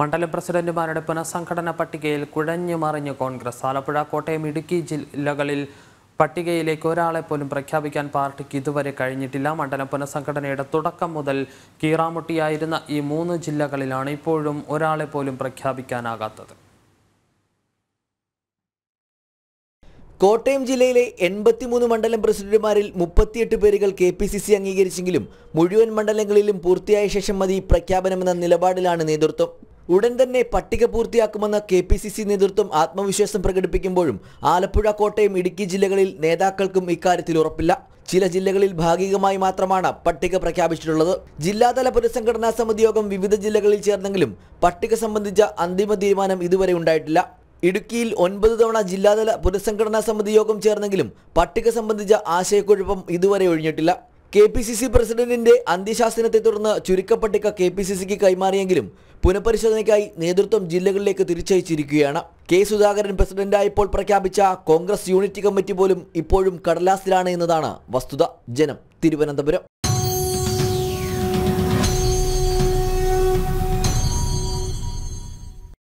മണ്ഡലം പ്രസിഡന്റുമാരുടെ പുനഃസംഘടനാ പട്ടികയിൽ കുഴഞ്ഞു മറിഞ്ഞ് കോൺഗ്രസ് ആലപ്പുഴ കോട്ടയം ഇടുക്കി ജില്ലകളിൽ പട്ടികയിലേക്ക് ഒരാളെ പോലും പ്രഖ്യാപിക്കാൻ പാർട്ടിക്ക് ഇതുവരെ കഴിഞ്ഞിട്ടില്ല മണ്ഡലം പുനഃസംഘടനയുടെ തുടക്കം മുതൽ കീറാമുട്ടിയായിരുന്ന ഈ മൂന്ന് ജില്ലകളിലാണ് ഇപ്പോഴും ഒരാളെ പോലും പ്രഖ്യാപിക്കാനാകാത്തത് കോട്ടയം ജില്ലയിലെ എൺപത്തിമൂന്ന് മണ്ഡലം പ്രസിഡന്റുമാരിൽ മുപ്പത്തിയെട്ട് പേരുകൾ കെ പി സി സി അംഗീകരിച്ചെങ്കിലും മുഴുവൻ മണ്ഡലങ്ങളിലും പൂർത്തിയായ ശേഷം മതി പ്രഖ്യാപനമെന്ന നിലപാടിലാണ് നേതൃത്വം ഉടൻ തന്നെ പട്ടിക പൂർത്തിയാക്കുമെന്ന കെ പി സി സി നേതൃത്വം ആത്മവിശ്വാസം പ്രകടിപ്പിക്കുമ്പോഴും ആലപ്പുഴ കോട്ടയം ഇടുക്കി ജില്ലകളിൽ നേതാക്കൾക്കും ഇക്കാര്യത്തിൽ ഉറപ്പില്ല ചില ജില്ലകളിൽ ഭാഗികമായി മാത്രമാണ് പട്ടിക പ്രഖ്യാപിച്ചിട്ടുള്ളത് ജില്ലാതല പുനഃസംഘടനാ സമിതി യോഗം വിവിധ ജില്ലകളിൽ ചേർന്നെങ്കിലും പട്ടിക സംബന്ധിച്ച അന്തിമ തീരുമാനം ഇതുവരെ ഉണ്ടായിട്ടില്ല ഇടുക്കിയിൽ ഒൻപത് തവണ ജില്ലാതല പുനഃസംഘടനാ സമിതി യോഗം ചേർന്നെങ്കിലും പട്ടിക സംബന്ധിച്ച ആശയക്കുഴപ്പം ഇതുവരെ ഒഴിഞ്ഞിട്ടില്ല കെ പി സി സി പ്രസിഡന്റിന്റെ അന്ത്യശാസനത്തെ തുടർന്ന് ചുരുക്കപ്പട്ടിക കെ പി സി സിക്ക് കൈമാറിയെങ്കിലും പുനഃപരിശോധനയ്ക്കായി നേതൃത്വം ജില്ലകളിലേക്ക് തിരിച്ചയച്ചിരിക്കുകയാണ് കെ സുധാകരൻ പ്രസിഡന്റായപ്പോൾ പ്രഖ്യാപിച്ച കോൺഗ്രസ് യൂണിറ്റ് കമ്മിറ്റി പോലും ഇപ്പോഴും കടലാസിലാണ് എന്നതാണ് വസ്തുത ജനം തിരുവനന്തപുരം